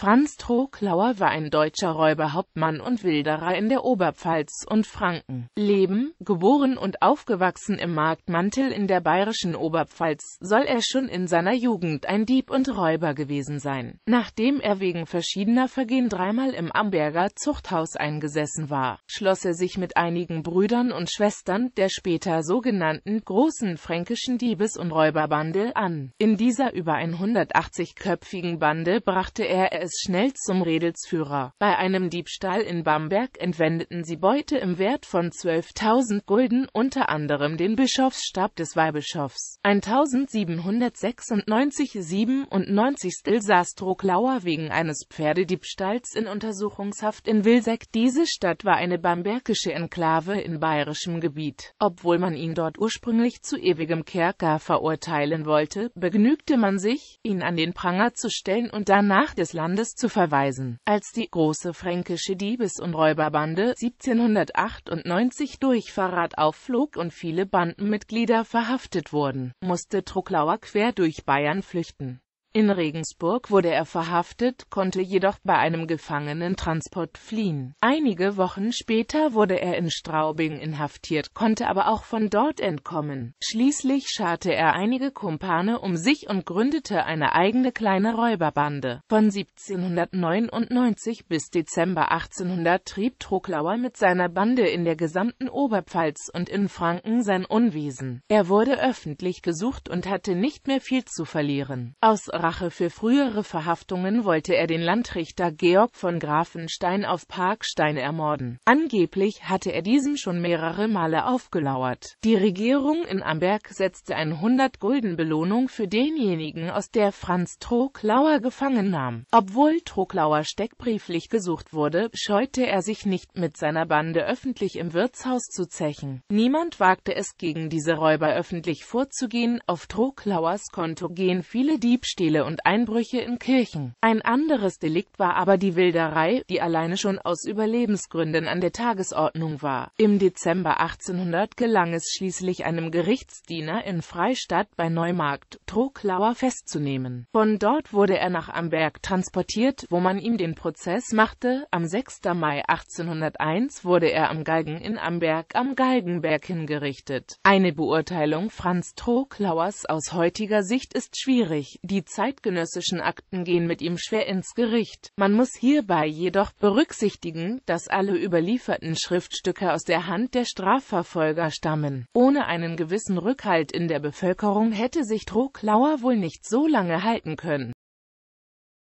Franz Troglauer war ein deutscher Räuberhauptmann und Wilderer in der Oberpfalz und Franken. Leben, geboren und aufgewachsen im Marktmantel in der bayerischen Oberpfalz, soll er schon in seiner Jugend ein Dieb und Räuber gewesen sein. Nachdem er wegen verschiedener Vergehen dreimal im Amberger Zuchthaus eingesessen war, schloss er sich mit einigen Brüdern und Schwestern der später sogenannten großen fränkischen Diebes- und Räuberbande an. In dieser über 180-köpfigen Bande brachte er es schnell zum Redelsführer. Bei einem Diebstahl in Bamberg entwendeten sie Beute im Wert von 12.000 Gulden, unter anderem den Bischofsstab des Weihbischofs. 1796 97 saß Troglauer wegen eines Pferdediebstahls in Untersuchungshaft in Wilseck. Diese Stadt war eine bambergische Enklave in bayerischem Gebiet. Obwohl man ihn dort ursprünglich zu ewigem Kerker verurteilen wollte, begnügte man sich, ihn an den Pranger zu stellen und danach des Landes Landes zu verweisen, als die große fränkische Diebes- und Räuberbande 1798 durch Verrat aufflog und viele Bandenmitglieder verhaftet wurden, musste Trucklauer quer durch Bayern flüchten. In Regensburg wurde er verhaftet, konnte jedoch bei einem Gefangenentransport fliehen. Einige Wochen später wurde er in Straubing inhaftiert, konnte aber auch von dort entkommen. Schließlich scharte er einige Kumpane um sich und gründete eine eigene kleine Räuberbande. Von 1799 bis Dezember 1800 trieb Truglauer mit seiner Bande in der gesamten Oberpfalz und in Franken sein Unwesen. Er wurde öffentlich gesucht und hatte nicht mehr viel zu verlieren. Aus Rache für frühere Verhaftungen wollte er den Landrichter Georg von Grafenstein auf Parkstein ermorden. Angeblich hatte er diesem schon mehrere Male aufgelauert. Die Regierung in Amberg setzte eine 100 Gulden Belohnung für denjenigen aus, der Franz Troglauer gefangen nahm. Obwohl Troglauer steckbrieflich gesucht wurde, scheute er sich nicht mit seiner Bande öffentlich im Wirtshaus zu zechen. Niemand wagte es, gegen diese Räuber öffentlich vorzugehen, auf Troglauers Konto gehen viele Diebstähle Diebstähle und Einbrüche in Kirchen. Ein anderes Delikt war aber die Wilderei, die alleine schon aus Überlebensgründen an der Tagesordnung war. Im Dezember 1800 gelang es schließlich einem Gerichtsdiener in Freistadt bei Neumarkt, Troklauer festzunehmen. Von dort wurde er nach Amberg transportiert, wo man ihm den Prozess machte. Am 6. Mai 1801 wurde er am Galgen in Amberg am Galgenberg hingerichtet. Eine Beurteilung Franz Troklauers aus heutiger Sicht ist schwierig. Die zeitgenössischen Akten gehen mit ihm schwer ins Gericht. Man muss hierbei jedoch berücksichtigen, dass alle überlieferten Schriftstücke aus der Hand der Strafverfolger stammen. Ohne einen gewissen Rückhalt in der Bevölkerung hätte sich Trocklauer wohl nicht so lange halten können.